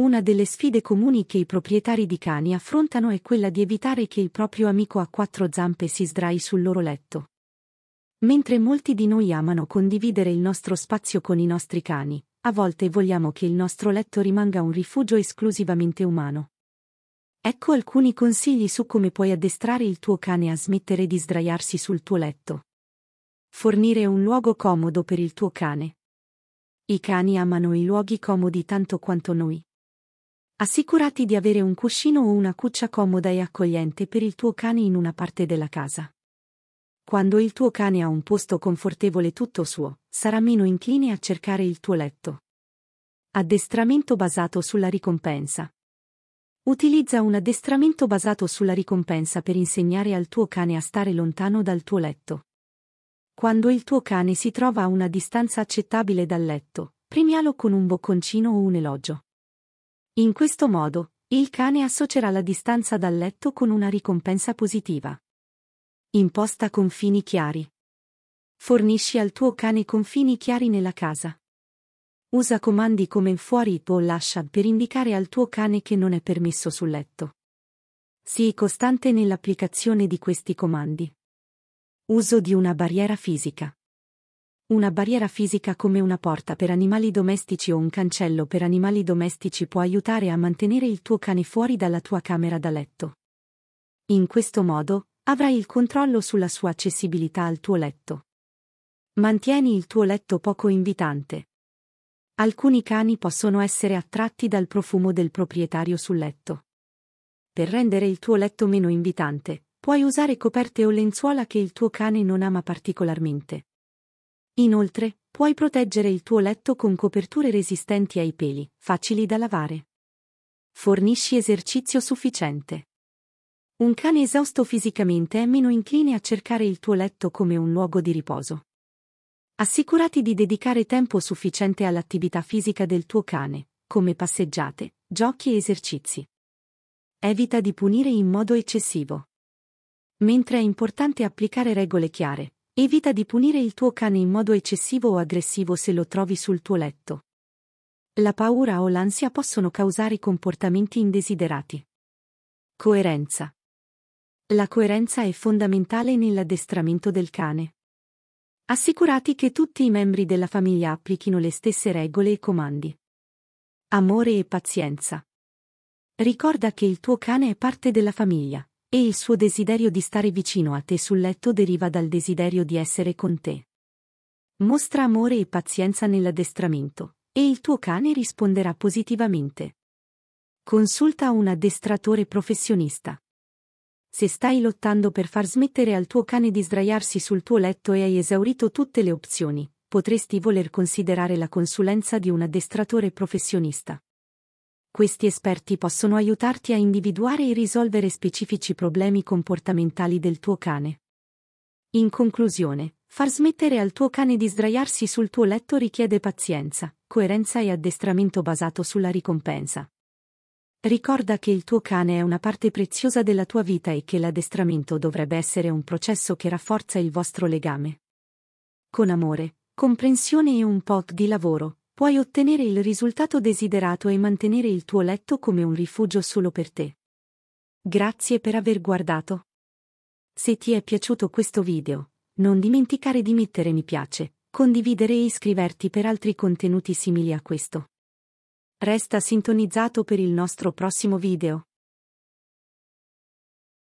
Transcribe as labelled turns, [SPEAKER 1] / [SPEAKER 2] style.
[SPEAKER 1] Una delle sfide comuni che i proprietari di cani affrontano è quella di evitare che il proprio amico a quattro zampe si sdrai sul loro letto. Mentre molti di noi amano condividere il nostro spazio con i nostri cani, a volte vogliamo che il nostro letto rimanga un rifugio esclusivamente umano. Ecco alcuni consigli su come puoi addestrare il tuo cane a smettere di sdraiarsi sul tuo letto. Fornire un luogo comodo per il tuo cane. I cani amano i luoghi comodi tanto quanto noi. Assicurati di avere un cuscino o una cuccia comoda e accogliente per il tuo cane in una parte della casa. Quando il tuo cane ha un posto confortevole tutto suo, sarà meno incline a cercare il tuo letto. Addestramento basato sulla ricompensa. Utilizza un addestramento basato sulla ricompensa per insegnare al tuo cane a stare lontano dal tuo letto. Quando il tuo cane si trova a una distanza accettabile dal letto, premialo con un bocconcino o un elogio. In questo modo, il cane associerà la distanza dal letto con una ricompensa positiva. Imposta confini chiari. Fornisci al tuo cane confini chiari nella casa. Usa comandi come fuori o lascia per indicare al tuo cane che non è permesso sul letto. Sii costante nell'applicazione di questi comandi. Uso di una barriera fisica. Una barriera fisica come una porta per animali domestici o un cancello per animali domestici può aiutare a mantenere il tuo cane fuori dalla tua camera da letto. In questo modo, avrai il controllo sulla sua accessibilità al tuo letto. Mantieni il tuo letto poco invitante. Alcuni cani possono essere attratti dal profumo del proprietario sul letto. Per rendere il tuo letto meno invitante, puoi usare coperte o lenzuola che il tuo cane non ama particolarmente. Inoltre, puoi proteggere il tuo letto con coperture resistenti ai peli, facili da lavare. Fornisci esercizio sufficiente. Un cane esausto fisicamente è meno incline a cercare il tuo letto come un luogo di riposo. Assicurati di dedicare tempo sufficiente all'attività fisica del tuo cane, come passeggiate, giochi e esercizi. Evita di punire in modo eccessivo. Mentre è importante applicare regole chiare, Evita di punire il tuo cane in modo eccessivo o aggressivo se lo trovi sul tuo letto. La paura o l'ansia possono causare comportamenti indesiderati. Coerenza. La coerenza è fondamentale nell'addestramento del cane. Assicurati che tutti i membri della famiglia applichino le stesse regole e comandi. Amore e pazienza. Ricorda che il tuo cane è parte della famiglia. E il suo desiderio di stare vicino a te sul letto deriva dal desiderio di essere con te. Mostra amore e pazienza nell'addestramento, e il tuo cane risponderà positivamente. Consulta un addestratore professionista. Se stai lottando per far smettere al tuo cane di sdraiarsi sul tuo letto e hai esaurito tutte le opzioni, potresti voler considerare la consulenza di un addestratore professionista. Questi esperti possono aiutarti a individuare e risolvere specifici problemi comportamentali del tuo cane. In conclusione, far smettere al tuo cane di sdraiarsi sul tuo letto richiede pazienza, coerenza e addestramento basato sulla ricompensa. Ricorda che il tuo cane è una parte preziosa della tua vita e che l'addestramento dovrebbe essere un processo che rafforza il vostro legame. Con amore, comprensione e un po' di lavoro, puoi ottenere il risultato desiderato e mantenere il tuo letto come un rifugio solo per te. Grazie per aver guardato. Se ti è piaciuto questo video, non dimenticare di mettere mi piace, condividere e iscriverti per altri contenuti simili a questo. Resta sintonizzato per il nostro prossimo video.